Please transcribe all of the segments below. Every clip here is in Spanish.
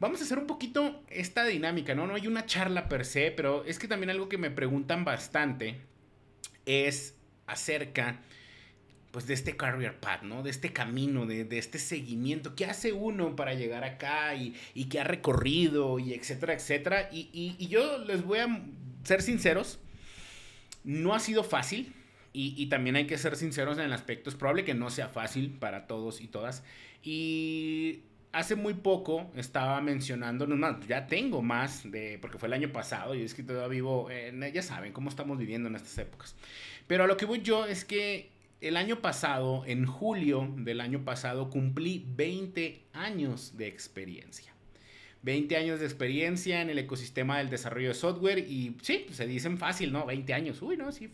Vamos a hacer un poquito esta dinámica, ¿no? No hay una charla per se, pero es que también algo que me preguntan bastante es acerca pues de este career path, ¿no? De este camino, de, este seguimiento. ¿Qué hace uno para llegar acá y, y qué ha recorrido y etcétera, etcétera? y, yo les voy a ser sinceros, no ha sido fácil y, también hay que ser sinceros en el aspecto, es probable que no sea fácil para todos y todas. Y hace muy poco estaba mencionando, no, ya tengo más de, porque fue el año pasado y es que todavía vivo, ya saben cómo estamos viviendo en estas épocas. Pero a lo que voy yo es que el año pasado, en julio del año pasado, cumplí 20 años de experiencia. 20 años de experiencia en el ecosistema del desarrollo de software y sí, pues, se dicen fácil, ¿no? 20 años, uy, no, sí.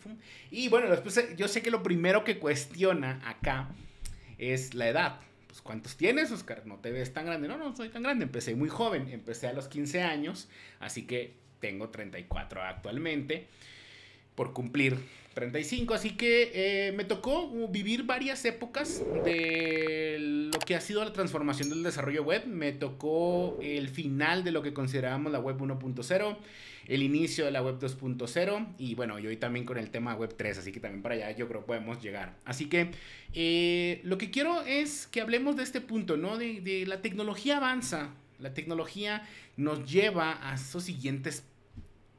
Y bueno, después eh, yo sé que lo primero que cuestiona acá es la edad, pues ¿cuántos tienes, Oscar? No te ves tan grande. No, no soy tan grande. Empecé muy joven, empecé a los 15 años, así que tengo 34 actualmente por cumplir 35. Así que eh, me tocó vivir varias épocas de lo que ha sido la transformación del desarrollo web. Me tocó el final de lo que considerábamos la web 1.0, el inicio de la web 2.0 y bueno, yo hoy también con el tema web 3, así que también para allá yo creo que podemos llegar. Así que eh, lo que quiero es que hablemos de este punto, ¿no? de, de la tecnología avanza. La tecnología nos lleva a esos siguientes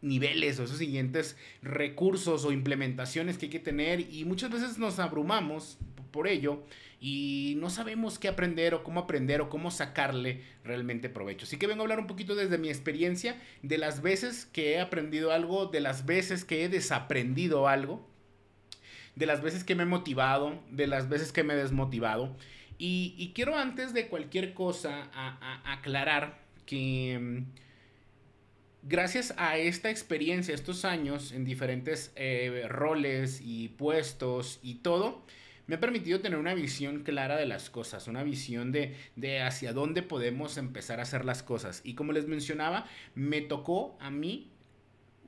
niveles o esos siguientes recursos o implementaciones que hay que tener y muchas veces nos abrumamos por ello y no sabemos qué aprender o cómo aprender o cómo sacarle realmente provecho. Así que vengo a hablar un poquito desde mi experiencia de las veces que he aprendido algo, de las veces que he desaprendido algo, de las veces que me he motivado, de las veces que me he desmotivado. Y, quiero antes de cualquier cosa aclarar que mm, gracias a esta experiencia, estos años en diferentes eh, roles y puestos y todo, me ha permitido tener una visión clara de las cosas, una visión de, de, hacia dónde podemos empezar a hacer las cosas. Y como les mencionaba, me tocó a mí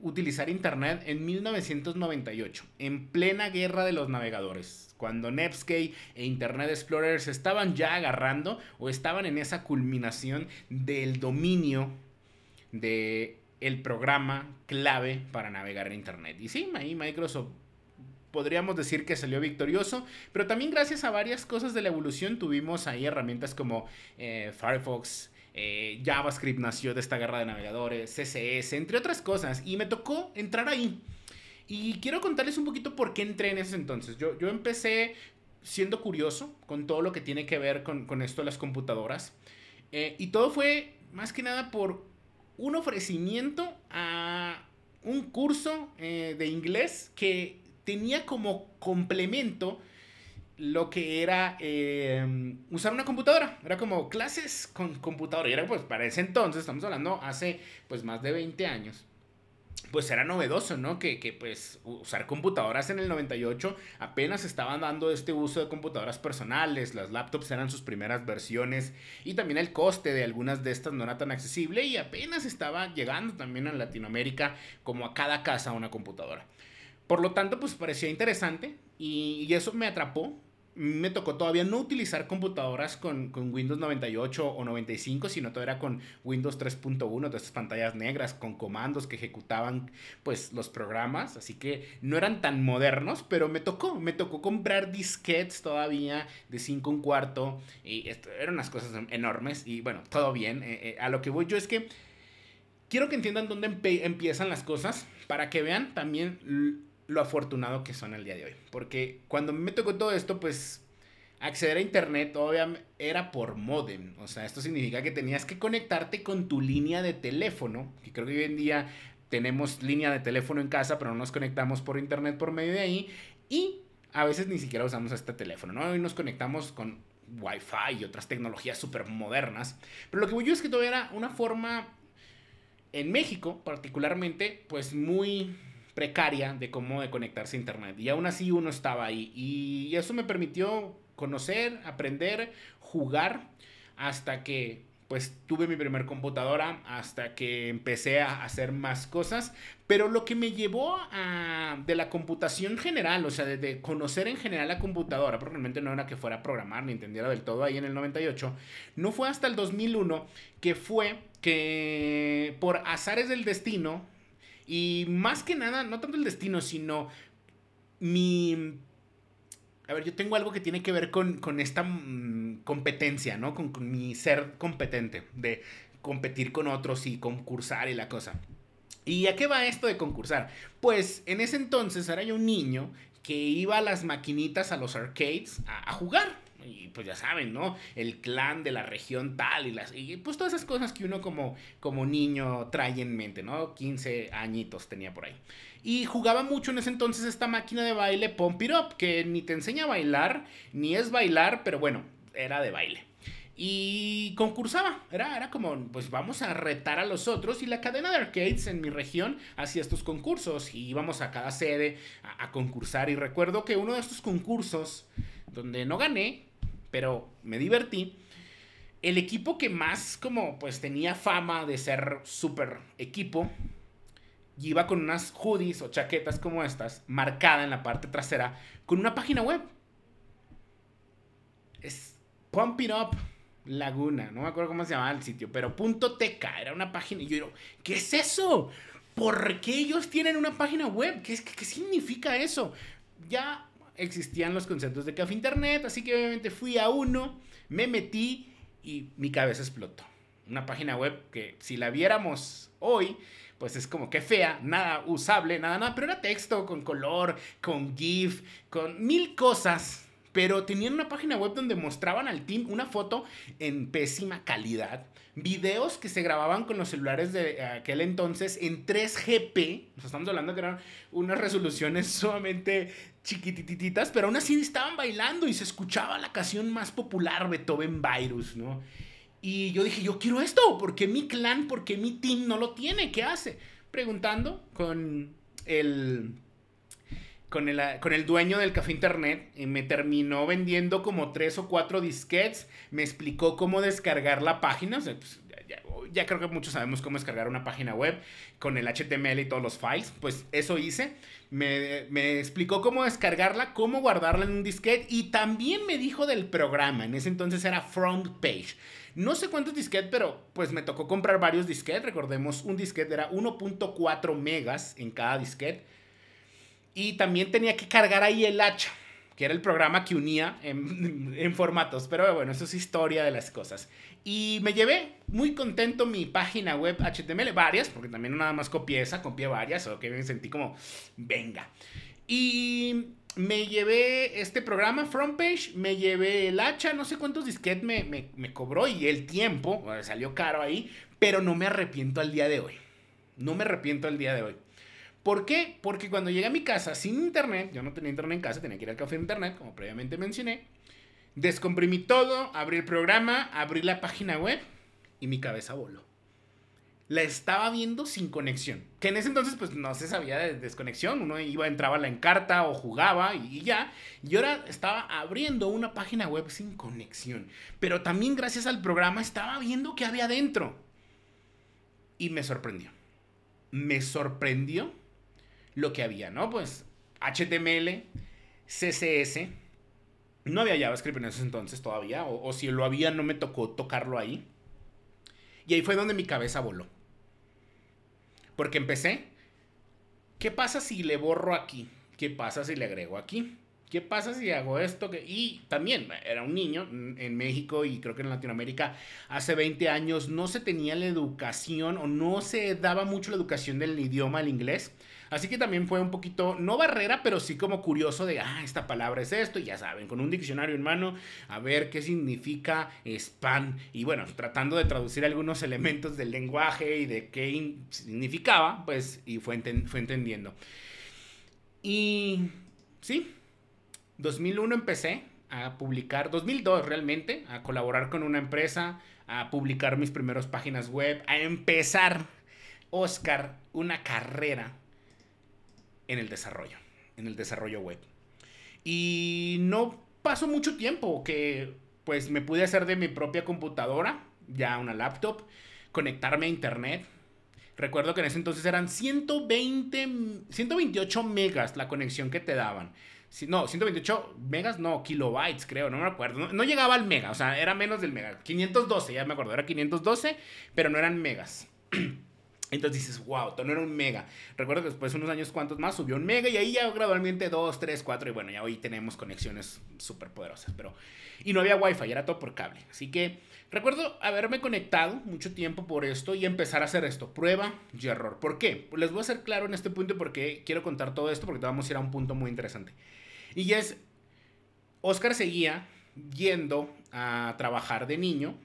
utilizar Internet en 1998, en plena guerra de los navegadores, cuando Netscape e Internet Explorer se estaban ya agarrando o estaban en esa culminación del dominio de el programa clave para navegar en Internet. Y sí, ahí Microsoft podríamos decir que salió victorioso, pero también gracias a varias cosas de la evolución tuvimos ahí herramientas como eh, Firefox, eh, JavaScript nació de esta guerra de navegadores, CSS, entre otras cosas, y me tocó entrar ahí. Y quiero contarles un poquito por qué entré en ese entonces. Yo, yo empecé siendo curioso con todo lo que tiene que ver con, esto de las computadoras. Eh, y todo fue más que nada por un ofrecimiento a un curso eh, de inglés que tenía como complemento lo que era eh, usar una computadora. Era como clases con computadora. Y era pues para ese entonces, estamos hablando hace pues más de 20 años pues era novedoso, ¿no? Que, pues usar computadoras en el 98 apenas estaban dando este uso de computadoras personales, las laptops eran sus primeras versiones y también el coste de algunas de estas no era tan accesible y apenas estaba llegando también a Latinoamérica como a cada casa una computadora. Por lo tanto, pues parecía interesante y eso me atrapó me tocó todavía no utilizar computadoras con, Windows 98 o 95, sino todo era con Windows 3.1, de estas pantallas negras, con comandos que ejecutaban pues los programas, así que no eran tan modernos, pero me tocó, me tocó comprar disquetes todavía de 5 cuarto, y esto, eran unas cosas enormes, y bueno, todo bien, eh, eh, a lo que voy yo es que quiero que entiendan dónde empiezan las cosas, para que vean también lo afortunado que son el día de hoy. Porque cuando me tocó todo esto, pues acceder a internet todavía era por modem. O sea, esto significa que tenías que conectarte con tu línea de teléfono, que creo que hoy en día tenemos línea de teléfono en casa, pero no nos conectamos por internet por medio de ahí. Y a veces ni siquiera usamos este teléfono, ¿no? Hoy nos conectamos con Wi-Fi y otras tecnologías súper modernas. Pero lo que voy yo es que todavía era una forma, en México particularmente, pues muy precaria de cómo de conectarse a Internet. Y aún así uno estaba ahí. Y eso me permitió conocer, aprender, jugar, hasta que pues tuve mi primer computadora, hasta que empecé a hacer más cosas. Pero lo que me llevó a, de la computación general, o sea, de, conocer en general la computadora, Probablemente no era que fuera a programar ni entendiera del todo ahí en el 98, no fue hasta el 2001 que fue que por azares del destino y más que nada, no tanto el destino, sino mi... A ver, yo tengo algo que tiene que ver con, esta mm, competencia, ¿no? Con, mi ser competente, de competir con otros y concursar y la cosa. ¿Y a qué va esto de concursar? Pues en ese entonces era yo un niño que iba a las maquinitas, a los arcades, a jugar y pues ya saben, ¿no? El clan de la región tal y las y pues todas esas cosas que uno como como niño trae en mente, ¿no? 15 añitos tenía por ahí. Y jugaba mucho en ese entonces esta máquina de baile Pump It Up, que ni te enseña a bailar, ni es bailar, pero bueno, era de baile. Y concursaba, era, era como, pues vamos a retar a los otros. Y la cadena de arcades en mi región hacía estos concursos y íbamos a cada sede a, a concursar. Y recuerdo que uno de estos concursos, donde no gané, pero me divertí. El equipo que más como pues tenía fama de ser súper equipo, iba con unas hoodies o chaquetas como estas, marcada en la parte trasera, con una página web. Es Pump Up Laguna, no me acuerdo cómo se llamaba el sitio, pero punto era una página. Y yo digo, ¿qué es eso? ¿Por qué ellos tienen una página web? qué significa eso? Ya existían los conceptos de café internet, así que obviamente fui a uno, me metí y mi cabeza explotó. Una página web que si la viéramos hoy, pues es como que fea, nada usable, nada, nada, pero era texto con color, con GIF, con mil cosas. Pero tenían una página web donde mostraban al team una foto en pésima calidad, videos que se grababan con los celulares de eh, aquel entonces en 3GP, estamos hablando que eran unas resoluciones sumamente chiquitititas, pero aún así estaban bailando y se escuchaba la canción más popular, Beethoven Virus, ¿no? Y yo dije, yo quiero esto, porque mi clan, porque mi team no lo tiene? ¿Qué hace? Preguntando con el, con el, con el dueño del café internet, y eh, me terminó vendiendo como tres o cuatro disquets, me explicó cómo descargar la página, o sea, pues, ya, creo que muchos sabemos cómo descargar una página web con el HTML y todos los files. Pues eso hice. Me, explicó cómo descargarla, cómo guardarla en un disquete y también me dijo del programa. En ese entonces era Front Page. No sé cuántos disquetes, pero pues me tocó comprar varios disquetes. Recordemos, un disquete era 1.4 megas en cada disquete. Y también tenía que cargar ahí el hacha, que era el programa que unía en, en formatos. Pero bueno, eso es historia de las cosas. Y me llevé muy contento mi página web HTML, varias, porque también no nada más copié esa, copié varias, o que me sentí como, venga. Y me llevé este programa, Frontpage, me llevé el hacha, no sé cuántos disquetes me, me, cobró y el tiempo, eh, salió caro ahí, pero no me arrepiento al día de hoy. No me arrepiento al día de hoy. ¿Por qué? Porque cuando llegué a mi casa sin internet, yo no tenía internet en casa, tenía que ir al café de internet, como previamente mencioné, Descomprimí todo, abrí el programa, abrí la página web y mi cabeza voló. La estaba viendo sin conexión. Que en ese entonces pues no se sabía de desconexión. Uno iba, entraba la la encarta o jugaba y, ya. Y ahora estaba abriendo una página web sin conexión. Pero también gracias al programa estaba viendo qué había dentro. Y me sorprendió. Me sorprendió lo que había, ¿no? Pues HTML, CSS, no había JavaScript en ese entonces todavía, o, si lo había no me tocó tocarlo ahí. Y ahí fue donde mi cabeza voló. Porque empecé, ¿qué pasa si le borro aquí? ¿Qué pasa si le agrego aquí? ¿Qué pasa si hago esto? Y también era un niño en México y creo que en Latinoamérica hace 20 años no se tenía la educación o no se daba mucho la educación del idioma, el inglés. Así que también fue un poquito, no barrera, pero sí como curioso de, ah, esta palabra es esto, y ya saben, con un diccionario en mano, a ver qué significa spam. Y bueno, tratando de traducir algunos elementos del lenguaje y de qué significaba, pues, y fue, fue entendiendo. Y sí, 2001 empecé a publicar, 2002 realmente, a colaborar con una empresa, a publicar mis primeras páginas web, a empezar, Oscar, una carrera en el desarrollo, en el desarrollo web. Y no pasó mucho tiempo que pues me pude hacer de mi propia computadora, ya una laptop, conectarme a internet. Recuerdo que en ese entonces eran 120, 128 megas la conexión que te daban. No, 128 megas, no, kilobytes creo, no me acuerdo. no llegaba al mega, o sea, era menos del mega. 512, ya me acuerdo, era 512, pero no eran megas. Entonces dices, wow, no era un mega. Recuerdo que después, unos años cuantos más, subió un mega y ahí ya gradualmente dos, tres, cuatro. Y bueno, ya hoy tenemos conexiones súper poderosas. Pero, y no había wifi, era todo por cable. Así que recuerdo haberme conectado mucho tiempo por esto y empezar a hacer esto: prueba y error. ¿Por qué? les voy a hacer claro en este punto porque quiero contar todo esto porque te vamos a ir a un punto muy interesante. Y es, Oscar seguía yendo a trabajar de niño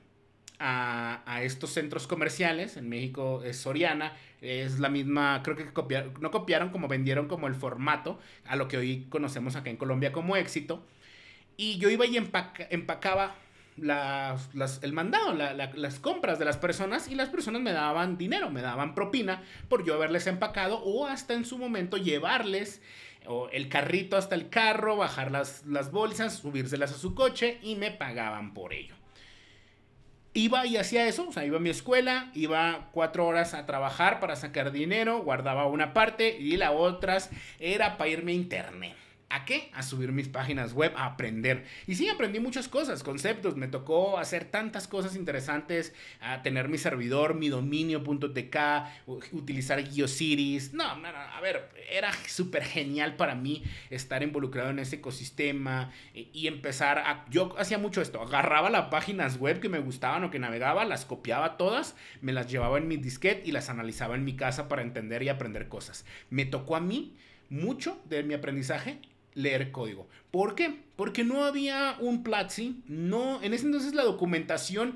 a, estos centros comerciales. En México es Soriana, es la misma, creo que no copiaron como vendieron como el formato a lo que hoy conocemos acá en Colombia como éxito. Y yo iba y empacaba las, el mandado, las compras de las personas y las personas me daban dinero, me daban propina por yo haberles empacado o hasta en su momento llevarles el carrito hasta el carro, bajar las bolsas, subírselas a su coche y me pagaban por ello iba y hacía eso, o sea, iba a mi escuela, iba cuatro horas a trabajar para sacar dinero, guardaba una parte y la otras era para irme a internet. ¿A qué? A subir mis páginas web, a aprender. Y sí, aprendí muchas cosas, conceptos. Me tocó hacer tantas cosas interesantes, a tener mi servidor, mi dominio.tk, utilizar GeoCities. No, no, no, a ver, era súper genial para mí estar involucrado en ese ecosistema y empezar a... Yo hacía mucho esto, agarraba las páginas web que me gustaban o que navegaba, las copiaba todas, me las llevaba en mi disquete y las analizaba en mi casa para entender y aprender cosas. Me tocó a mí mucho de mi aprendizaje leer código. ¿Por qué? Porque no había un Platzi, no, en ese entonces la documentación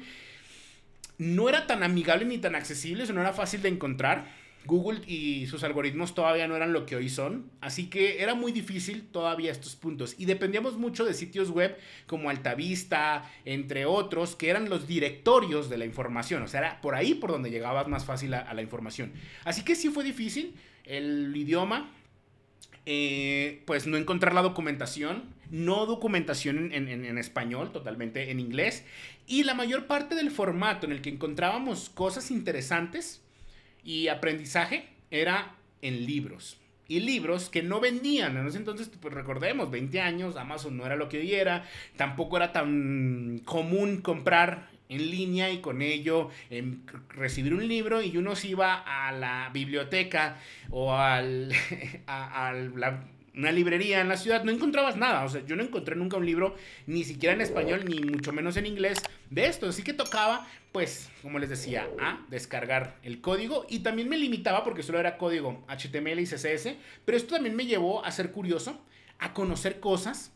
no era tan amigable ni tan accesible, eso no era fácil de encontrar. Google y sus algoritmos todavía no eran lo que hoy son, así que era muy difícil todavía estos puntos. Y dependíamos mucho de sitios web como Altavista, entre otros, que eran los directorios de la información, o sea, era por ahí por donde llegabas más fácil a la información. Así que sí fue difícil, el idioma eh, pues no encontrar la documentación, no documentación en, español, totalmente en inglés, y la mayor parte del formato en el que encontrábamos cosas interesantes y aprendizaje era en libros. Y libros que no vendían. En ese entonces, pues recordemos, 20 años, Amazon no era lo que hoy Tampoco era tan común comprar en línea y con ello en recibir un libro y uno se iba a la biblioteca o al, a, una librería en la ciudad, no encontrabas nada. O sea, yo no encontré nunca un libro, ni siquiera en español, ni mucho menos en inglés, de esto. Así que tocaba, pues, como les decía, a descargar el código. Y también me limitaba, porque solo era código HTML y CSS, pero esto también me llevó a ser curioso, a conocer cosas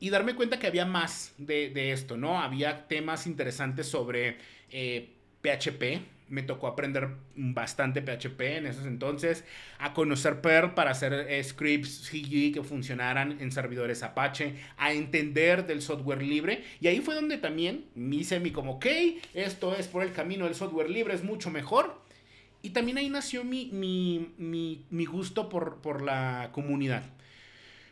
y darme cuenta que había más de, esto, ¿no? Había temas interesantes sobre PHP. Eh, me tocó aprender bastante PHP en esos entonces, a conocer Perl para hacer eh, scripts CGI que funcionaran en servidores Apache, a entender del software libre. Y ahí fue donde también me hice mi como, ok, esto es por el camino del software libre, es mucho mejor. Y también ahí nació mi, gusto por, por la comunidad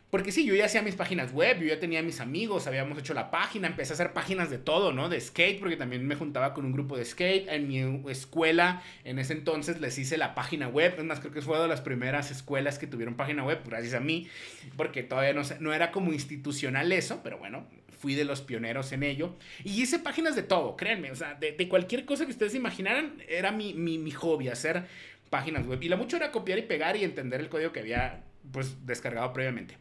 porque sí, yo ya hacía mis páginas web, yo ya tenía mis amigos, habíamos hecho la página, empecé a hacer páginas de todo, ¿no? De skate, porque también me juntaba con un grupo de skate. En mi escuela, en ese entonces, les hice la página web. Es más, creo que fue de las primeras escuelas que tuvieron página web, gracias a mí, porque todavía no, no era como institucional eso, pero bueno, fui de los pioneros en ello. Y hice páginas de todo, créanme, o sea, de, cualquier cosa que ustedes imaginaran, era mi, mi hobby, hacer páginas web. Y la mucho era copiar y pegar y entender el código que había pues descargado previamente.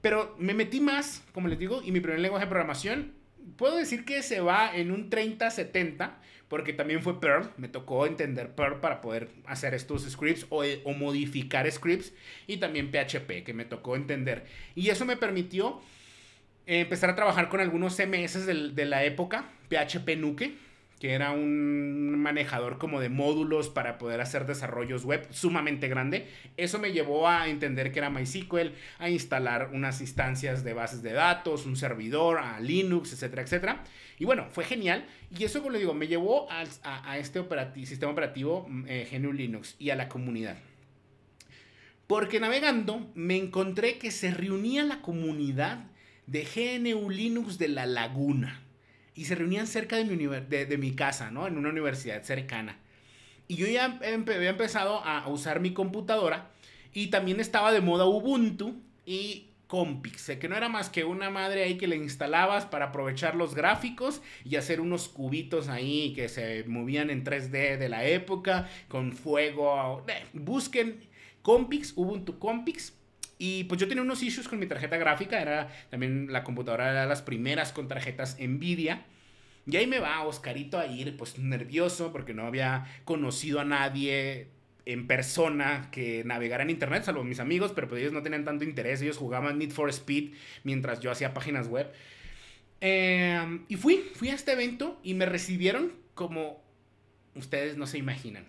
Pero me metí más, como les digo, y mi primer lenguaje de programación, puedo decir que se va en un 30-70, porque también fue Perl, me tocó entender Perl para poder hacer estos scripts o, eh, o modificar scripts, y también PHP, que me tocó entender. Y eso me permitió eh, empezar a trabajar con algunos CMS de la época, PHP Nuke, que era un manejador como de módulos para poder hacer desarrollos web sumamente grande. Eso me llevó a entender que era MySQL, a instalar unas instancias de bases de datos, un servidor, a Linux, etcétera, etcétera. Y bueno, fue genial. Y eso, como le digo, me llevó a, a, este sistema operativo mm, eh, GNU Linux y a la comunidad. Porque navegando me encontré que se reunía la comunidad de GNU Linux de la Laguna y se reunían cerca de mi, mi casa, ¿no? En una universidad cercana. Y yo ya había empezado a usar mi computadora y también estaba de moda Ubuntu y Compix, que no era más que una madre ahí que le instalabas para aprovechar los gráficos y hacer unos cubitos ahí que se movían en 3D de la época, con fuego. Eh, busquen Compix, Ubuntu Compix, y pues yo tenía unos issues con mi tarjeta gráfica. Era también la computadora era las primeras con tarjetas Nvidia. Y ahí me va Oscarito a ir, pues nervioso, porque no había conocido a nadie en persona que navegara en internet, salvo mis amigos, pero pues ellos no tenían tanto interés. Ellos jugaban Need for Speed mientras yo hacía páginas web. Em, y fui, fui a este evento y me recibieron como ustedes no se imaginan.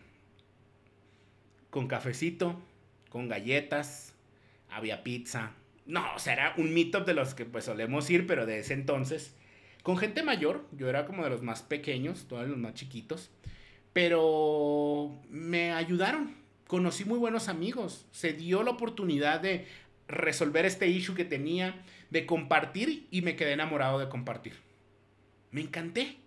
Con cafecito, con galletas, había pizza. No, o sea, era un meetup de los que pues solemos ir, pero de ese entonces, con gente mayor, yo era como de los más pequeños, todos los más chiquitos, pero me ayudaron, conocí muy buenos amigos, se dio la oportunidad de resolver este issue que tenía, de compartir y me quedé enamorado de compartir. Me encanté,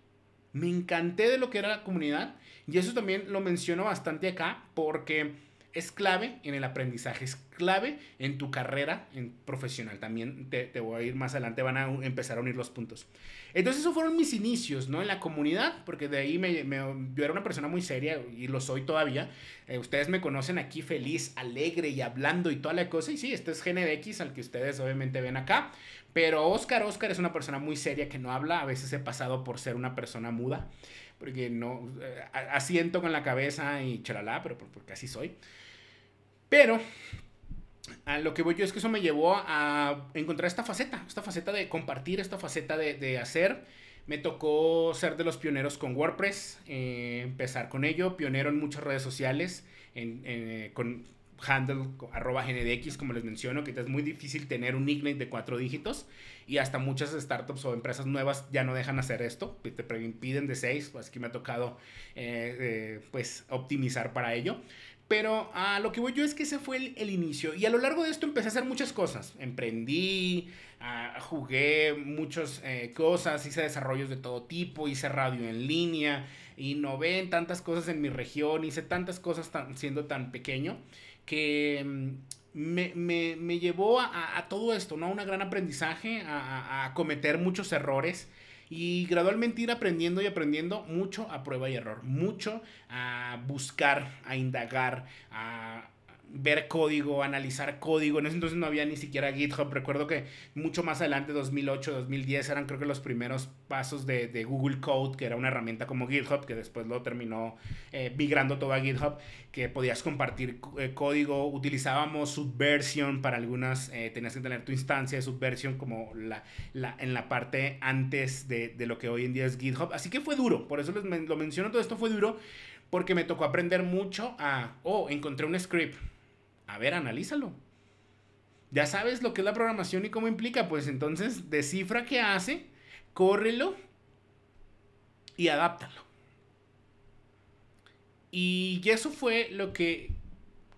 me encanté de lo que era la comunidad y eso también lo menciono bastante acá porque es clave en el aprendizaje, es clave en tu carrera en profesional. También te, voy a ir más adelante, van a empezar a unir los puntos. Entonces, esos fueron mis inicios, ¿no? En la comunidad, porque de ahí yo era una persona muy seria y lo soy todavía. Eh, ustedes me conocen aquí feliz, alegre y hablando y toda la cosa. Y sí, este es GNDX, al que ustedes obviamente ven acá. Pero Oscar, Oscar es una persona muy seria que no habla. A veces he pasado por ser una persona muda, porque no eh, asiento con la cabeza y chalala, pero porque así soy. Pero a lo que voy yo es que eso me llevó a encontrar esta faceta, esta faceta de compartir, esta faceta de, hacer. Me tocó ser de los pioneros con WordPress, eh, empezar con ello, pionero en muchas redes sociales, eh, con handle arroba gndx, como les menciono, que es muy difícil tener un nickname de cuatro dígitos y hasta muchas startups o empresas nuevas ya no dejan hacer esto, te impiden de seis, así pues, que me ha tocado eh, pues optimizar para ello. Pero a lo que voy yo es que ese fue el, inicio. Y a lo largo de esto empecé a hacer muchas cosas. Emprendí, ah, jugué muchas eh, cosas, hice desarrollos de todo tipo, hice radio en línea, innové en tantas cosas en mi región, hice tantas cosas siendo tan pequeño que mm, me, me, me llevó a, todo esto, ¿no? A un gran aprendizaje, a cometer muchos errores y gradualmente ir aprendiendo y aprendiendo mucho a prueba y error, mucho a buscar, a indagar, a ver código, analizar código. En ese entonces no había ni siquiera GitHub. Recuerdo que mucho más adelante, 2008, 2010, eran creo que los primeros pasos de, Google Code, que era una herramienta como GitHub, que después lo terminó eh, migrando todo a GitHub, que podías compartir eh, código. Utilizábamos Subversion para algunas, eh, tenías que tener tu instancia de Subversion como la, la, en la parte antes de, lo que hoy en día es GitHub. Así que fue duro, por eso les lo menciono, todo esto fue duro. Porque me tocó aprender mucho a, oh, encontré un script, a ver, analízalo. Ya sabes lo que es la programación y cómo implica, pues entonces descifra qué hace, córrelo y adáptalo. Y eso fue lo que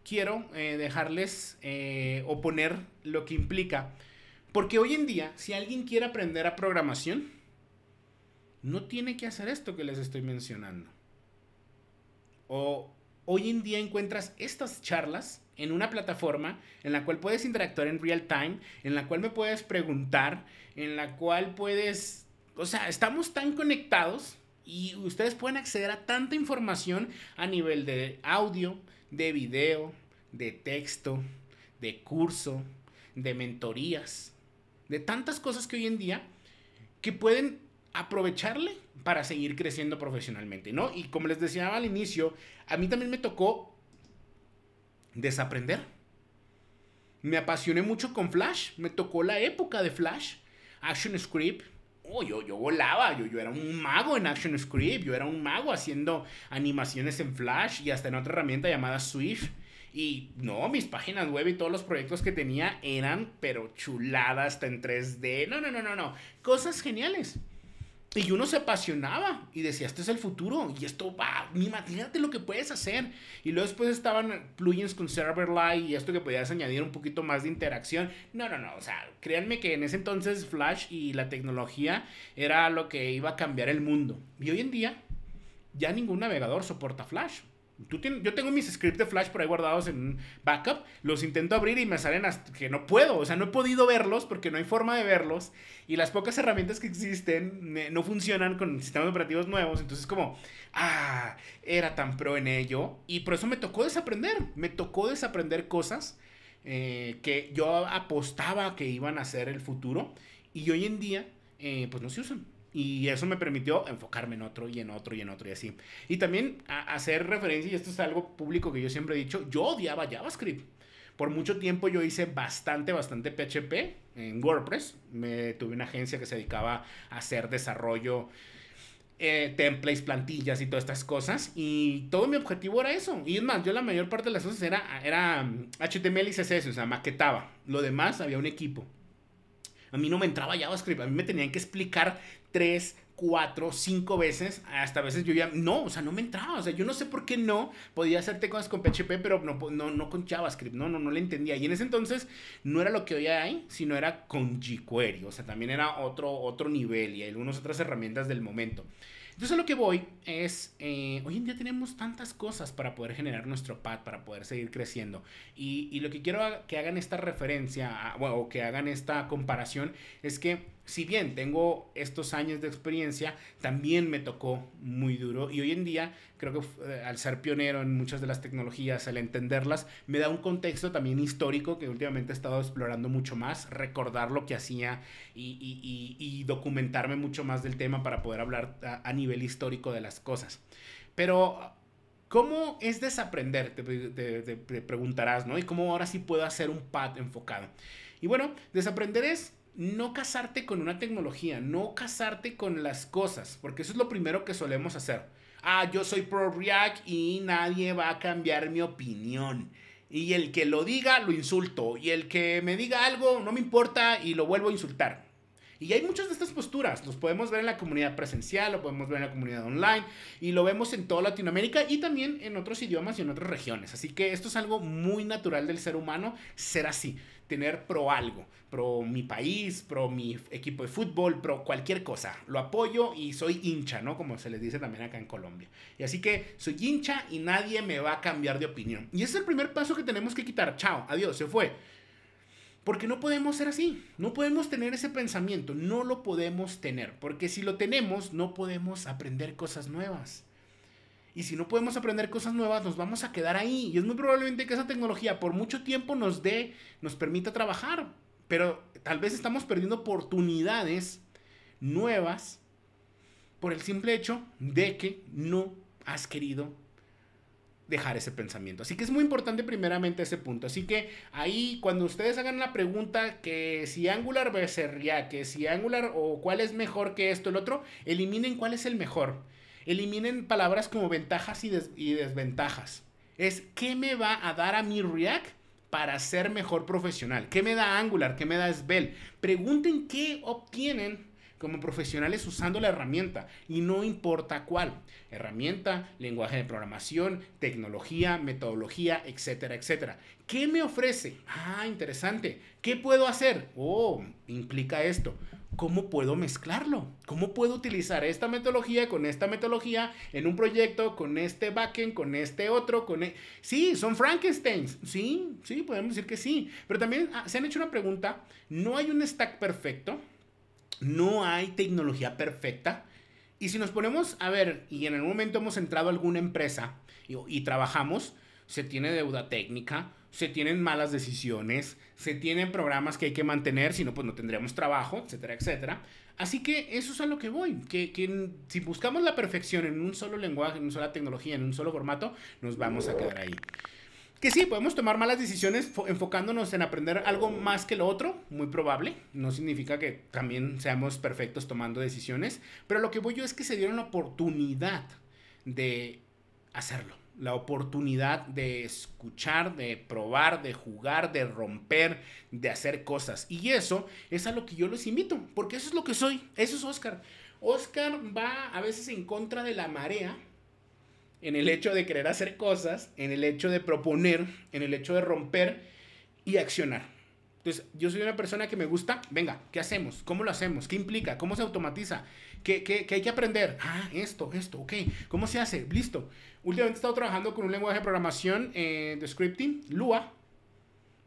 quiero eh, dejarles eh, o poner lo que implica. Porque hoy en día, si alguien quiere aprender a programación, no tiene que hacer esto que les estoy mencionando. O hoy en día encuentras estas charlas en una plataforma en la cual puedes interactuar en real time, en la cual me puedes preguntar, en la cual puedes, o sea, estamos tan conectados y ustedes pueden acceder a tanta información a nivel de audio, de video, de texto, de curso, de mentorías, de tantas cosas que hoy en día que pueden aprovecharle para seguir creciendo profesionalmente, ¿no? Y como les decía al inicio, a mí también me tocó desaprender. Me apasioné mucho con Flash, me tocó la época de Flash, Action Script. Oh, yo, yo volaba, yo, yo era un mago en Action Script, yo era un mago haciendo animaciones en Flash y hasta en otra herramienta llamada Swift. Y no, mis páginas web y todos los proyectos que tenía eran, pero chuladas, hasta en 3D. No, no, no, no, no. Cosas geniales. Y uno se apasionaba y decía, este es el futuro y esto va, imagínate lo que puedes hacer. Y luego después estaban plugins con serverlight y esto que podías añadir un poquito más de interacción. No, no, no, o sea, créanme que en ese entonces Flash y la tecnología era lo que iba a cambiar el mundo. Y hoy en día ya ningún navegador soporta Flash yo tengo mis scripts de Flash por ahí guardados en backup, los intento abrir y me salen hasta que no puedo, o sea, no he podido verlos porque no hay forma de verlos y las pocas herramientas que existen eh, no funcionan con sistemas operativos nuevos, entonces como, ah, era tan pro en ello y por eso me tocó desaprender, me tocó desaprender cosas eh, que yo apostaba que iban a ser el futuro y hoy en día eh, pues no se usan. Y eso me permitió enfocarme en otro y en otro y en otro y así. Y también hacer referencia, y esto es algo público que yo siempre he dicho, yo odiaba JavaScript. Por mucho tiempo yo hice bastante, bastante PHP en WordPress. Me tuve una agencia que se dedicaba a hacer desarrollo, eh, templates, plantillas y todas estas cosas. Y todo mi objetivo era eso. Y es más, yo la mayor parte de las cosas era, era mm, HTML y CSS, o sea, maquetaba. Lo demás había un equipo. A mí no me entraba JavaScript, a mí me tenían que explicar tres, cuatro, cinco veces, hasta a veces yo ya, no, o sea, no me entraba, o sea, yo no sé por qué no podía hacerte cosas con PHP, pero no, no, no con JavaScript, no, no, no le entendía. Y en ese entonces no era lo que hoy hay, sino era con jQuery, o sea, también era otro, otro nivel y algunas otras herramientas del momento. Entonces lo que voy es, eh, hoy en día tenemos tantas cosas para poder generar nuestro pad, para poder seguir creciendo. Y, lo que quiero que hagan esta referencia, o que hagan esta comparación, es que si bien tengo estos años de experiencia, también me tocó muy duro y hoy en día creo que eh, al ser pionero en muchas de las tecnologías, al entenderlas, me da un contexto también histórico que últimamente he estado explorando mucho más, recordar lo que hacía y, documentarme mucho más del tema para poder hablar a, nivel histórico de las cosas. Pero ¿Cómo es desaprender? Te, te, preguntarás, ¿no? Y cómo ahora sí puedo hacer un pad enfocado. Y bueno, desaprender es no casarte con una tecnología, no casarte con las cosas, porque eso es lo primero que solemos hacer. Ah, yo soy pro React y nadie va a cambiar mi opinión. Y el que lo diga, lo insulto. Y el que me diga algo, no me importa y lo vuelvo a insultar. Y hay muchas de estas posturas. Los podemos ver en la comunidad presencial, lo podemos ver en la comunidad online y lo vemos en toda Latinoamérica y también en otros idiomas y en otras regiones. Así que esto es algo muy natural del ser humano, ser así tener pro algo, pro mi país, pro mi equipo de fútbol, pro cualquier cosa. Lo apoyo y soy hincha, ¿no? Como se les dice también acá en Colombia. Y así que soy hincha y nadie me va a cambiar de opinión. Y ese es el primer paso que tenemos que quitar. Chao, adiós, se fue. Porque no podemos ser así, no podemos tener ese pensamiento, no lo podemos tener, porque si lo tenemos no podemos aprender cosas nuevas. Y si no podemos aprender cosas nuevas, nos vamos a quedar ahí. Y es muy probablemente que esa tecnología por mucho tiempo nos dé, nos permita trabajar. Pero tal vez estamos perdiendo oportunidades nuevas por el simple hecho de que no has querido dejar ese pensamiento. Así que es muy importante primeramente ese punto. Así que ahí cuando ustedes hagan la pregunta que si Angular va a ser ya, que si Angular o cuál es mejor que esto, el otro, eliminen cuál es el mejor. Eliminen palabras como ventajas y, desventajas. Es qué me va a dar a mi React para ser mejor profesional. ¿Qué me da Angular? ¿Qué me da Svelte? Pregunten qué obtienen como profesionales usando la herramienta y no importa cuál. Herramienta, lenguaje de programación, tecnología, metodología, etcétera, etcétera. ¿Qué me ofrece? Ah, interesante. ¿Qué puedo hacer? Oh, implica esto. ¿cómo puedo mezclarlo? ¿Cómo puedo utilizar esta metodología con esta metodología en un proyecto, con este backend, con este otro? Con e-? sí, son Frankensteins. Sí, sí, podemos decir que sí. Pero también ah, se han hecho una pregunta. No hay un stack perfecto. No hay tecnología perfecta. Y si nos ponemos a ver, y en algún momento hemos entrado a alguna empresa y trabajamos, se tiene deuda técnica, se tienen malas decisiones, se tienen programas que hay que mantener, si no, pues no tendríamos trabajo, etcétera, etcétera. Así que eso es a lo que voy, que, si buscamos la perfección en un solo lenguaje, en una sola tecnología, en un solo formato, nos vamos a quedar ahí. Que sí, podemos tomar malas decisiones enfocándonos en aprender algo más que lo otro, muy probable. No significa que también seamos perfectos tomando decisiones, pero lo que voy yo es que se dieron la oportunidad de hacerlo la oportunidad de escuchar, de probar, de jugar, de romper, de hacer cosas. Y eso es a lo que yo les invito, porque eso es lo que soy, eso es Oscar. Oscar va a veces en contra de la marea, en el hecho de querer hacer cosas, en el hecho de proponer, en el hecho de romper y accionar. Entonces, yo soy una persona que me gusta, venga, ¿qué hacemos? ¿Cómo lo hacemos? ¿Qué implica? ¿Cómo se automatiza? ¿Qué, hay que aprender? Ah, esto, esto, ok. ¿Cómo se hace? Listo. Últimamente he estado trabajando con un lenguaje de programación eh, de scripting, Lua,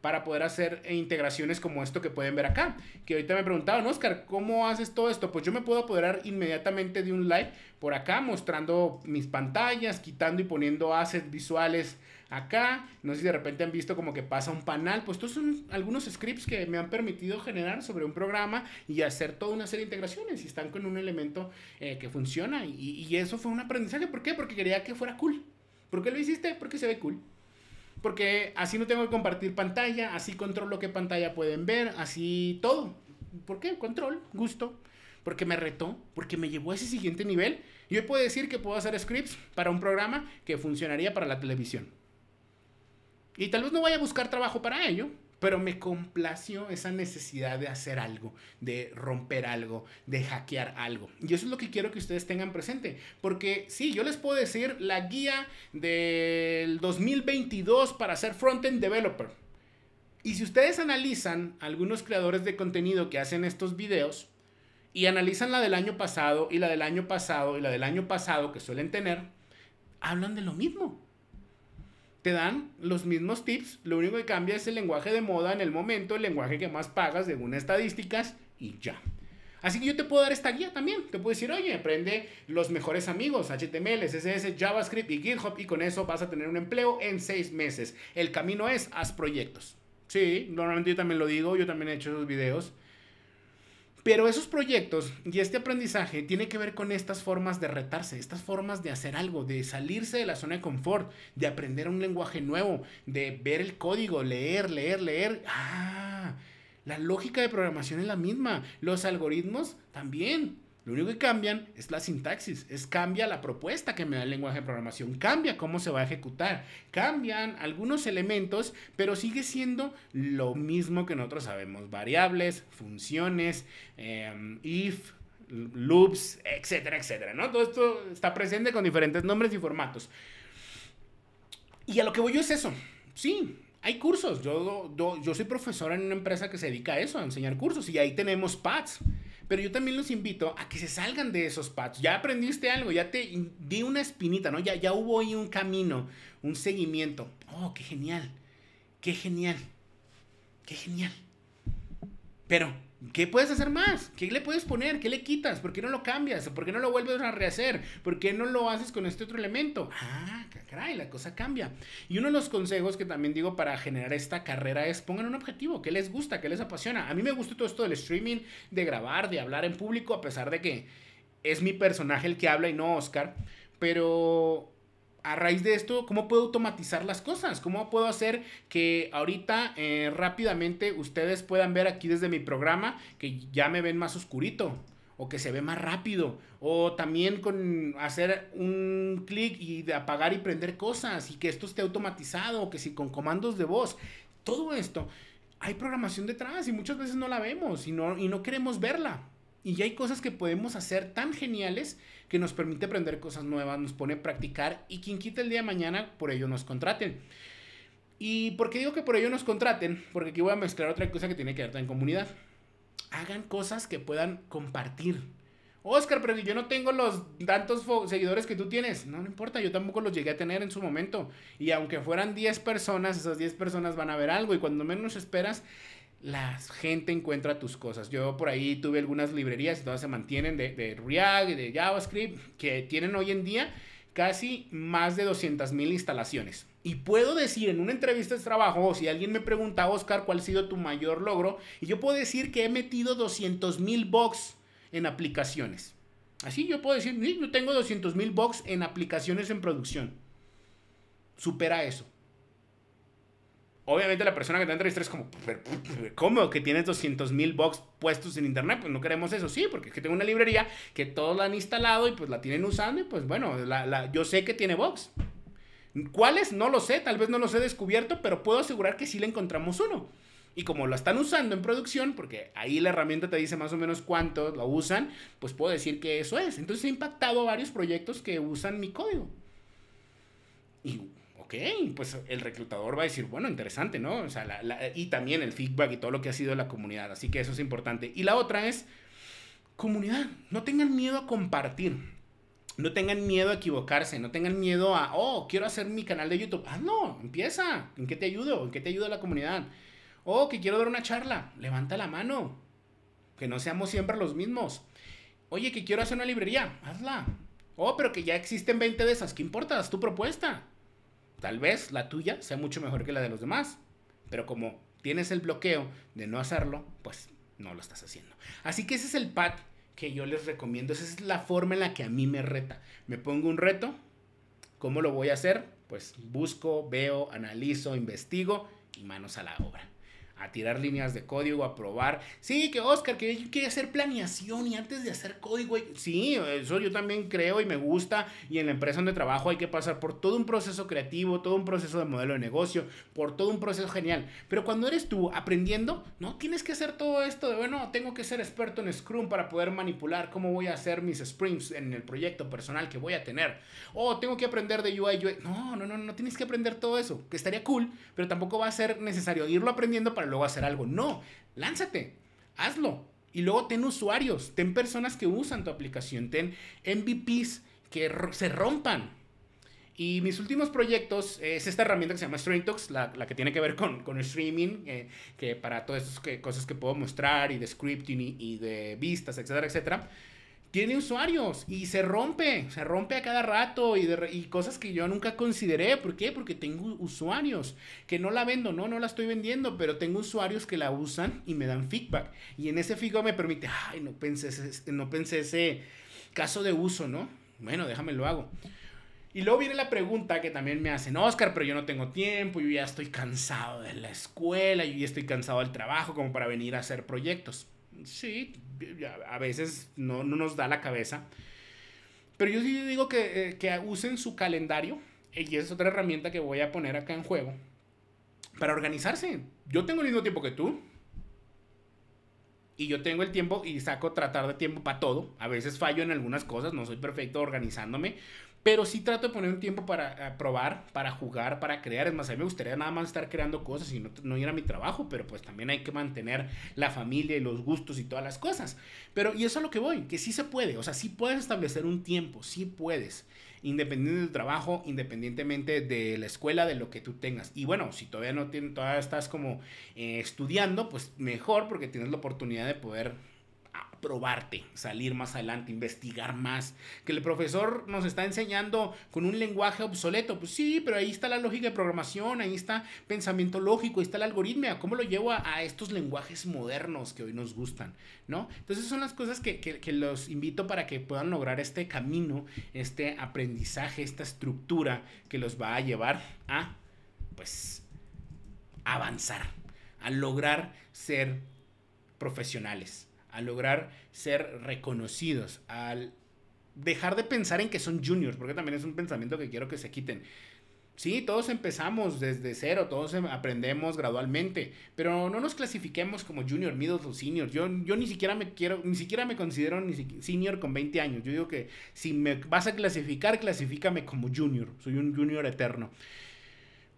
para poder hacer eh, integraciones como esto que pueden ver acá. Que ahorita me preguntaban, Oscar, ¿cómo haces todo esto? Pues yo me puedo apoderar inmediatamente de un live por acá, mostrando mis pantallas, quitando y poniendo assets visuales acá. No sé si de repente han visto como que pasa un panal. Pues estos son algunos scripts que me han permitido generar sobre un programa y hacer toda una serie de integraciones. Y están con un elemento eh, que funciona. Y, y eso fue un aprendizaje. ¿Por qué? Porque quería que fuera cool. ¿Por qué lo hiciste? Porque se ve cool. Porque así no tengo que compartir pantalla, así controlo qué pantalla pueden ver, así todo. ¿Por qué? Control, gusto. Porque me retó, porque me llevó a ese siguiente nivel. Y hoy puedo decir que puedo hacer scripts para un programa que funcionaría para la televisión. Y tal vez no vaya a buscar trabajo para ello, pero me complació esa necesidad de hacer algo, de romper algo, de hackear algo. Y eso es lo que quiero que ustedes tengan presente, porque sí, yo les puedo decir la guía del 2022 para ser frontend developer. Y si ustedes analizan algunos creadores de contenido que hacen estos videos y analizan la del año pasado y la del año pasado y la del año pasado que suelen tener, hablan de lo mismo te dan los mismos tips, lo único que cambia es el lenguaje de moda en el momento, el lenguaje que más pagas según estadísticas y ya. Así que yo te puedo dar esta guía también. Te puedo decir, oye, aprende los mejores amigos, HTML, CSS, JavaScript y GitHub y con eso vas a tener un empleo en seis meses. El camino es, haz proyectos. Sí, normalmente yo también lo digo, yo también he hecho esos videos. Pero esos proyectos y este aprendizaje tiene que ver con estas formas de retarse, estas formas de hacer algo, de salirse de la zona de confort, de aprender un lenguaje nuevo, de ver el código, leer, leer, leer. Ah, la lógica de programación es la misma, los algoritmos también. Lo único que cambian es la sintaxis, es cambia la propuesta que me da el lenguaje de programación, cambia cómo se va a ejecutar, cambian algunos elementos, pero sigue siendo lo mismo que nosotros sabemos, variables, funciones, em, if, loops, etcétera, etcétera, ¿no? Todo esto está presente con diferentes nombres y formatos. Y a lo que voy yo es eso, sí, hay cursos. Yo, yo, soy profesor en una empresa que se dedica a eso, a enseñar cursos. Y ahí tenemos pads. Pero yo también los invito a que se salgan de esos patos. Ya aprendiste algo, ya te di una espinita, ¿no? Ya, ya hubo ahí un camino, un seguimiento. Oh, qué genial, qué genial, qué genial. Pero ¿Qué puedes hacer más? ¿Qué le puedes poner? ¿Qué le quitas? ¿Por qué no lo cambias? ¿Por qué no lo vuelves a rehacer? ¿Por qué no lo haces con este otro elemento? Ah, caray, la cosa cambia. Y uno de los consejos que también digo para generar esta carrera es pongan un objetivo, ¿Qué les gusta, ¿Qué les apasiona. A mí me gusta todo esto del streaming, de grabar, de hablar en público, a pesar de que es mi personaje el que habla y no Oscar. Pero a raíz de esto, ¿cómo puedo automatizar las cosas? ¿Cómo puedo hacer que ahorita eh, rápidamente ustedes puedan ver aquí desde mi programa que ya me ven más oscurito? o que se ve más rápido, o también con hacer un clic y de apagar y prender cosas, y que esto esté automatizado, o que si con comandos de voz, todo esto, hay programación detrás y muchas veces no la vemos y no, y no queremos verla. Y ya hay cosas que podemos hacer tan geniales que nos permite aprender cosas nuevas, nos pone a practicar y quien quita el día de mañana por ello nos contraten. ¿Y por qué digo que por ello nos contraten? Porque aquí voy a mezclar otra cosa que tiene que ver con comunidad. Hagan cosas que puedan compartir. Oscar, pero yo no tengo los tantos seguidores que tú tienes. No, no importa, yo tampoco los llegué a tener en su momento. Y aunque fueran 10 personas, esas 10 personas van a ver algo. Y cuando menos esperas, la gente encuentra tus cosas. Yo por ahí tuve algunas librerías, todas se mantienen de, de React y de JavaScript, que tienen hoy en día casi más de 200 mil instalaciones. Y puedo decir en una entrevista de trabajo, si alguien me pregunta, Oscar, ¿cuál ha sido tu mayor logro? Y yo puedo decir que he metido 200 mil bugs en aplicaciones. Así yo puedo decir, yo tengo 200 mil bugs en aplicaciones en producción. Supera eso obviamente la persona que te entrevista es como, ¿cómo que tienes 200.000 mil puestos en internet? Pues no queremos eso, sí, porque es que tengo una librería que todos la han instalado y pues la tienen usando y pues bueno, la, la, yo sé que tiene box. ¿Cuáles? No lo sé, tal vez no los he descubierto, pero puedo asegurar que sí le encontramos uno. Y como lo están usando en producción, porque ahí la herramienta te dice más o menos cuántos lo usan, pues puedo decir que eso es. Entonces he impactado varios proyectos que usan mi código. Y ok, pues el reclutador va a decir, bueno, interesante, ¿no? O sea, y también el feedback y todo lo que ha sido la comunidad. Así que eso es importante. Y la otra es, comunidad, no tengan miedo a compartir. No tengan miedo a equivocarse, no tengan miedo a, oh, quiero hacer mi canal de YouTube. Ah, no, empieza. ¿En qué te ayudo? ¿En qué te ayuda la comunidad? Oh, que quiero dar una charla. Levanta la mano. Que no seamos siempre los mismos. Oye, que quiero hacer una librería. Hazla. Oh, pero que ya existen 20 de esas. ¿Qué importa? Es tu propuesta. Tal vez la tuya sea mucho mejor que la de los demás, pero como tienes el bloqueo de no hacerlo, pues no lo estás haciendo. Así que ese es el pat que yo les recomiendo. Esa es la forma en la que a mí me reta. Me pongo un reto. ¿Cómo lo voy a hacer? Pues busco, veo, analizo, investigo y manos a la obra a tirar líneas de código, a probar. Sí, que Oscar, que yo quería hacer planeación y antes de hacer código, sí, eso yo también creo y me gusta. Y en la empresa donde trabajo hay que pasar por todo un proceso creativo, todo un proceso de modelo de negocio, por todo un proceso genial. Pero cuando eres tú aprendiendo, no tienes que hacer todo esto de, bueno, tengo que ser experto en Scrum para poder manipular cómo voy a hacer mis sprints en el proyecto personal que voy a tener. O tengo que aprender de UI, UI. No, no, no, no tienes que aprender todo eso, que estaría cool, pero tampoco va a ser necesario irlo aprendiendo para luego hacer algo. No, lánzate, hazlo. Y luego ten usuarios, ten personas que usan tu aplicación, ten MVPs que se rompan. Y mis últimos proyectos es esta herramienta que se llama Stream Talks, la, la que tiene que ver con, con el streaming, eh, que para todas esas cosas que puedo mostrar y de scripting y de vistas, etcétera, etcétera tiene usuarios y se rompe, se rompe a cada rato y, cosas que yo nunca consideré. ¿Por qué? Porque tengo usuarios que no la vendo, no, no la estoy vendiendo, pero tengo usuarios que la usan y me dan feedback. Y en ese feedback me permite, ay, no pensé no pensé ese caso de uso, ¿no? Bueno, déjame lo hago. Y luego viene la pregunta que también me hacen, Oscar, pero yo no tengo tiempo, yo ya estoy cansado de la escuela, yo ya estoy cansado del trabajo como para venir a hacer proyectos sí, a veces no, no nos da la cabeza. Pero yo sí digo que, eh, que usen su calendario, eh, y es otra herramienta que voy a poner acá en juego, para organizarse. Yo tengo el mismo tiempo que tú. Y yo tengo el tiempo y saco tratar de tiempo para todo. A veces fallo en algunas cosas, no soy perfecto organizándome, pero sí trato de poner un tiempo para eh, probar, para jugar, para crear. Es más, a mí me gustaría nada más estar creando cosas y no, ir a mi trabajo, pero pues también hay que mantener la familia y los gustos y todas las cosas. Pero, y eso es lo que voy, que sí se puede. O sea, sí puedes establecer un tiempo, sí puedes independiente del trabajo, independientemente de la escuela, de lo que tú tengas. Y bueno, si todavía no tienes, todavía estás como eh, estudiando, pues mejor porque tienes la oportunidad de poder probarte, salir más adelante, investigar más. Que el profesor nos está enseñando con un lenguaje obsoleto, pues sí, pero ahí está la lógica de programación, ahí está pensamiento lógico, ahí está el algoritmo, ¿cómo lo llevo a, estos lenguajes modernos que hoy nos gustan? ¿no? Entonces son las cosas que, que los invito para que puedan lograr este camino, este aprendizaje, esta estructura que los va a llevar a, pues, avanzar, a lograr ser profesionales a lograr ser reconocidos, al dejar de pensar en que son juniors, porque también es un pensamiento que quiero que se quiten. Sí, todos empezamos desde cero, todos em, aprendemos gradualmente, pero no nos clasifiquemos como junior, middle o senior. Yo, yo ni siquiera me quiero, ni siquiera me considero ni senior con 20 años. Yo digo que si me vas a clasificar, clasifícame como junior. Soy un junior eterno.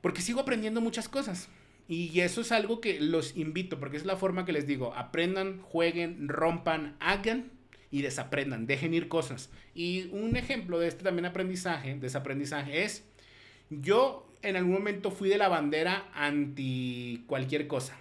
Porque sigo aprendiendo muchas cosas. Y eso es algo que los invito, porque es la forma que les digo, aprendan, jueguen, rompan, hagan y desaprendan, dejen ir cosas. Y un ejemplo de este también aprendizaje, desaprendizaje, es yo en algún momento fui de la bandera anti cualquier cosa.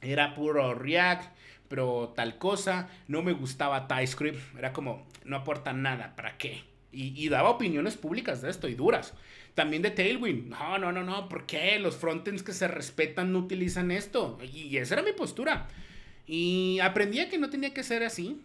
Era puro React, pero tal cosa, no me gustaba TypeScript, era como, no aporta nada, ¿para qué? Y, y daba opiniones públicas de esto y duras. También de Tailwind. No, no, no, no. ¿Por qué? Los frontends que se respetan no utilizan esto. Y esa era mi postura. Y aprendí a que no tenía que ser así.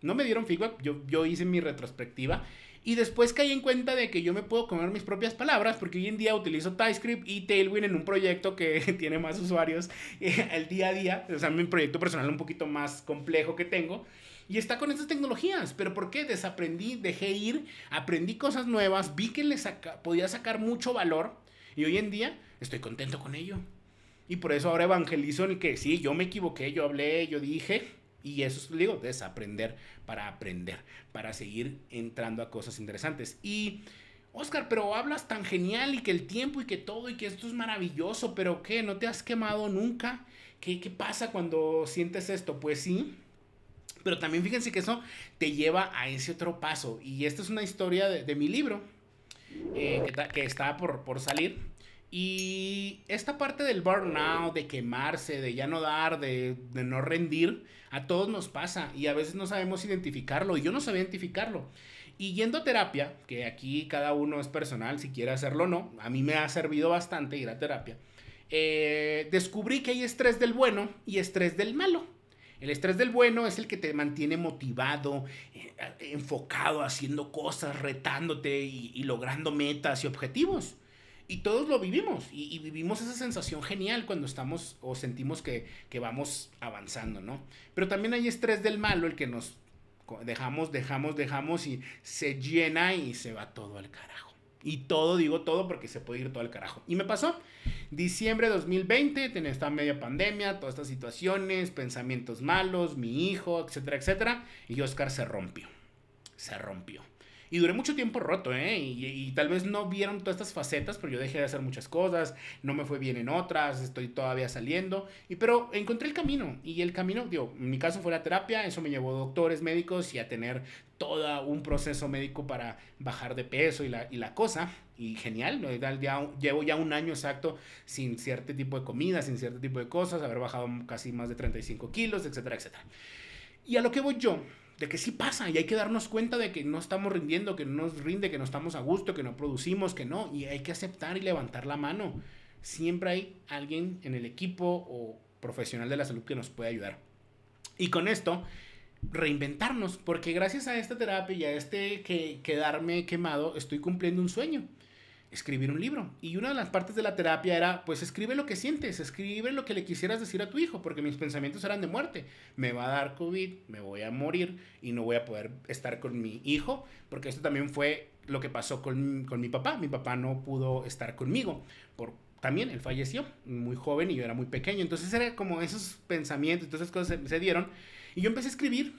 No me dieron feedback. Yo, hice mi retrospectiva. Y después caí en cuenta de que yo me puedo comer mis propias palabras porque hoy en día utilizo TypeScript y Tailwind en un proyecto que tiene más usuarios el eh, día a día. O sea, mi proyecto personal un poquito más complejo que tengo y está con estas tecnologías. ¿Pero por qué? Desaprendí, dejé ir, aprendí cosas nuevas, vi que le podía sacar mucho valor y hoy en día estoy contento con ello. Y por eso ahora evangelizo en que sí, yo me equivoqué, yo hablé, yo dije. Y eso es, lo digo, desaprender para aprender, para seguir entrando a cosas interesantes. Y Oscar, pero hablas tan genial y que el tiempo y que todo y que esto es maravilloso, pero ¿qué? ¿No te has quemado nunca? ¿Qué, qué pasa cuando sientes esto? Pues sí, pero también fíjense que eso te lleva a ese otro paso. Y esta es una historia de, mi libro eh, que, está por, salir. Y esta parte del burnout, de quemarse, de ya no dar, de, no rendir, a todos nos pasa y a veces no sabemos identificarlo. Y yo no sabía identificarlo. Y yendo a terapia, que aquí cada uno es personal, si quiere hacerlo o no, a mí me ha servido bastante ir a terapia, eh, descubrí que hay estrés del bueno y estrés del malo. El estrés del bueno es el que te mantiene motivado, eh, enfocado, haciendo cosas, retándote y, logrando metas y objetivos. Y todos lo vivimos y, vivimos esa sensación genial cuando estamos o sentimos que, que, vamos avanzando, ¿no? Pero también hay estrés del malo, el que nos dejamos, dejamos, dejamos y se llena y se va todo al carajo. Y todo, digo todo porque se puede ir todo al carajo. Y me pasó. Diciembre de 2020, tenía esta media pandemia, todas estas situaciones, pensamientos malos, mi hijo, etcétera, etcétera. Y Oscar se rompió. Se rompió. Y duré mucho tiempo roto, ¿eh? Y, tal vez no vieron todas estas facetas, pero yo dejé de hacer muchas cosas, no me fue bien en otras, estoy todavía saliendo, y pero encontré el camino, y el camino, digo, en mi caso fue la terapia, eso me llevó a doctores, médicos y a tener todo un proceso médico para bajar de peso y la, y la cosa, y genial, ya, llevo ya un año exacto sin cierto tipo de comida, sin cierto tipo de cosas, haber bajado casi más de 35 kilos, etcétera, etcétera. Y a lo que voy yo, de que sí pasa y hay que darnos cuenta de que no estamos rindiendo, que no nos rinde, que no estamos a gusto, que no producimos, que no, y hay que aceptar y levantar la mano. Siempre hay alguien en el equipo o profesional de la salud que nos puede ayudar. Y con esto, reinventarnos, porque gracias a esta terapia y a este que quedarme quemado, estoy cumpliendo un sueño escribir un libro. Y una de las partes de la terapia era, pues escribe lo que sientes, escribe lo que le quisieras decir a tu hijo, porque mis pensamientos eran de muerte. Me va a dar COVID, me voy a morir y no voy a poder estar con mi hijo, porque esto también fue lo que pasó con, con mi papá. Mi papá no pudo estar conmigo por, también él falleció muy joven y yo era muy pequeño. Entonces era como esos pensamientos, Entonces cosas se, dieron. Y yo empecé a escribir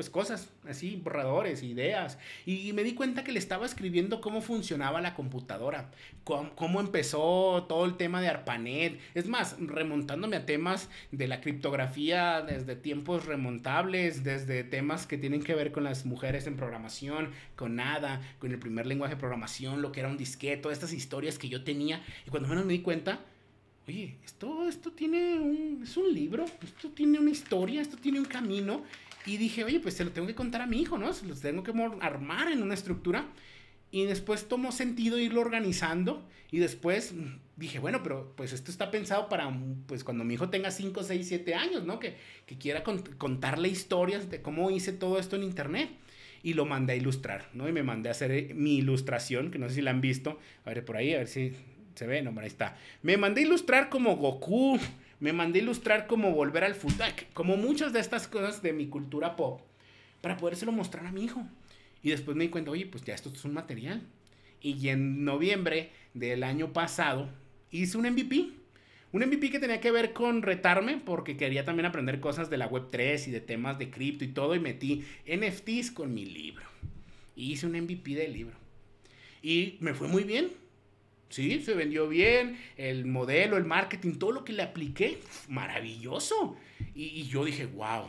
pues cosas así, borradores, ideas. Y me di cuenta que le estaba escribiendo cómo funcionaba la computadora, cómo, cómo empezó todo el tema de ARPANET. Es más, remontándome a temas de la criptografía desde tiempos remontables, desde temas que tienen que ver con las mujeres en programación, con nada, con el primer lenguaje de programación, lo que era un disquete, todas estas historias que yo tenía. Y cuando menos me di cuenta, oye, esto, esto tiene un, es un libro, esto tiene una historia, esto tiene un camino. Y dije, oye, pues se lo tengo que contar a mi hijo, ¿no? Se los tengo que armar en una estructura. Y después tomó sentido irlo organizando. Y después mm, dije, bueno, pero pues esto está pensado para, pues cuando mi hijo tenga 5, 6, 7 años, ¿no? Que, que quiera contarle historias de cómo hice todo esto en internet. Y lo mandé a ilustrar, ¿no? Y me mandé a hacer eh, mi ilustración, que no sé si la han visto. A ver, por ahí, a ver si se ve, no, ahí está. Me mandé a ilustrar como Goku, me mandé ilustrar cómo volver al futac, como muchas de estas cosas de mi cultura pop, para poderse lo mostrar a mi hijo. Y después me di cuenta, oye, pues ya esto es un material. Y en noviembre del año pasado hice un MVP. Un MVP que tenía que ver con retarme porque quería también aprender cosas de la Web3 y de temas de cripto y todo y metí NFTs con mi libro. Y hice un MVP del libro. Y me fue muy bien. Sí, se vendió bien, el modelo, el marketing, todo lo que le apliqué, maravilloso. Y, yo dije, wow.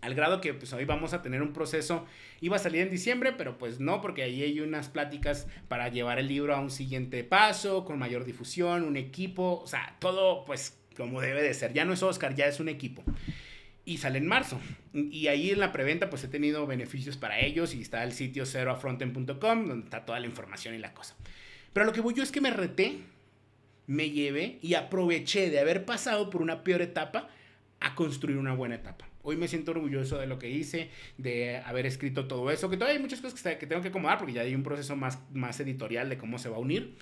Al grado que pues hoy vamos a tener un proceso, iba a salir en diciembre, pero pues no, porque ahí hay unas pláticas para llevar el libro a un siguiente paso, con mayor difusión, un equipo, o sea, todo pues como debe de ser. Ya no es Oscar, ya es un equipo y sale en marzo. Y ahí en la preventa pues he tenido beneficios para ellos y está el sitio ceroafronten.com donde está toda la información y la cosa. Pero lo que voy yo es que me reté, me llevé y aproveché de haber pasado por una peor etapa a construir una buena etapa. Hoy me siento orgulloso de lo que hice, de haber escrito todo eso, que todavía hay muchas cosas que, tengo que acomodar porque ya hay un proceso más, más editorial de cómo se va a unir.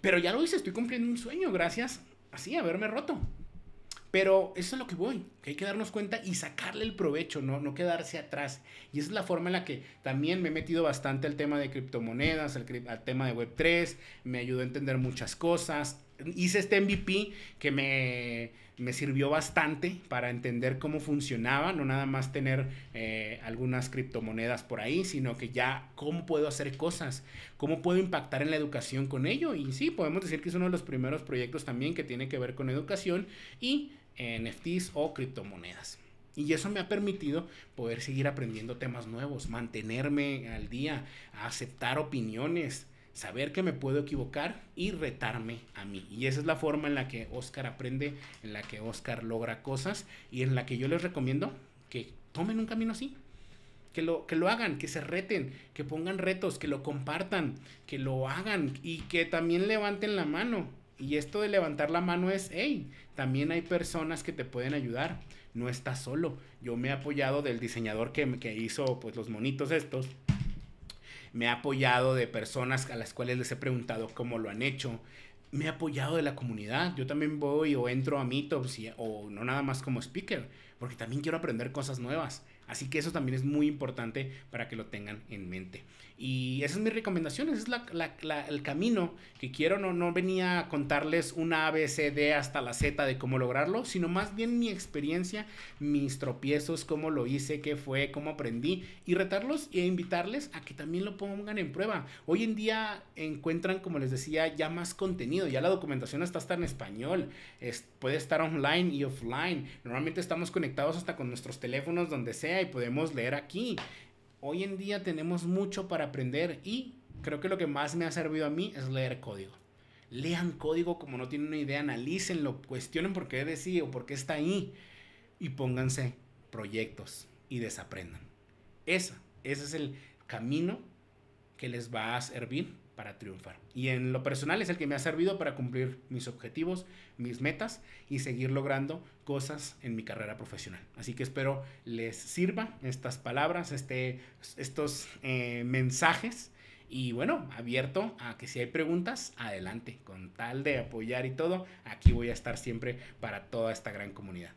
Pero ya lo hice, estoy cumpliendo un sueño gracias así haberme roto. Pero eso es lo que voy, que hay que darnos cuenta y sacarle el provecho, ¿no? quedarse atrás. Y esa es la forma en la que también me he metido bastante al tema de criptomonedas, al, tema de Web3, me ayudó a entender muchas cosas. Hice este MVP que me, sirvió bastante para entender cómo funcionaba, no nada más tener eh, algunas criptomonedas por ahí, sino que ya cómo puedo hacer cosas, cómo puedo impactar en la educación con ello. Y sí, podemos decir que es uno de los primeros proyectos también que tiene que ver con educación y NFTs o criptomonedas. Y eso me ha permitido poder seguir aprendiendo temas nuevos, mantenerme al día, aceptar opiniones, saber que me puedo equivocar y retarme a mí. Y esa es la forma en la que Oscar aprende, en la que Oscar logra cosas y en la que yo les recomiendo que tomen un camino así. Que lo, que lo hagan, que se reten, que pongan retos, que lo compartan, que lo hagan y que también levanten la mano y esto de levantar la mano es, hey, también hay personas que te pueden ayudar, no estás solo. Yo me he apoyado del diseñador que, hizo pues los monitos estos, me he apoyado de personas a las cuales les he preguntado cómo lo han hecho, me he apoyado de la comunidad. Yo también voy o entro a meetups o no nada más como speaker, porque también quiero aprender cosas nuevas. Así que eso también es muy importante para que lo tengan en mente. Y esa es mi recomendación, ese es la, el camino que quiero. No, no venía a contarles una A, B, hasta la Z de cómo lograrlo, sino más bien mi experiencia, mis tropiezos, cómo lo hice, qué fue, cómo aprendí. Y retarlos e invitarles a que también lo pongan en prueba. Hoy en día encuentran, como les decía, ya más contenido. Ya la documentación está hasta en español. puede estar online y offline. Normalmente estamos conectados hasta con nuestros teléfonos donde sea y podemos leer aquí hoy en día tenemos mucho para aprender y creo que lo que más me ha servido a mí es leer código. Lean código como no tienen una idea, analícenlo, cuestionen por qué decía o por qué está ahí y pónganse proyectos y desaprendan. Esa, ese es el camino que les va a servir para triunfar. Y en lo personal es el que me ha servido para cumplir mis objetivos, mis metas y seguir logrando cosas en mi carrera profesional. Así que espero les sirva estas palabras, este, estos eh, mensajes. Y bueno, abierto a que si hay preguntas, adelante. Con tal de apoyar y todo, aquí voy a estar siempre para toda esta gran comunidad.